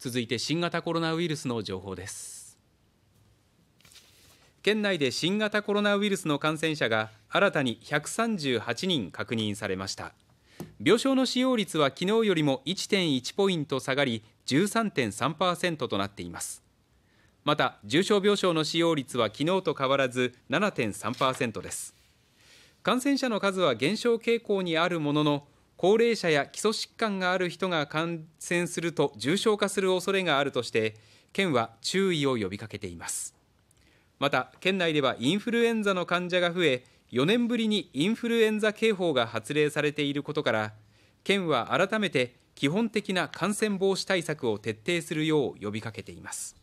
続いて新型コロナウイルスの情報です県内で新型コロナウイルスの感染者が新たに138人確認されました病床の使用率は昨日よりも1.1ポイント下がり13.3%となっていますまた重症病床の使用率は昨日と変わらず7.3%です感染者の数は減少傾向にあるものの高齢者や基礎疾患がある人が感染すると重症化する恐れがあるとして県は注意を呼びかけていますまた県内ではインフルエンザの患者が増え4年ぶりにインフルエンザ警報が発令されていることから県は改めて基本的な感染防止対策を徹底するよう呼びかけています。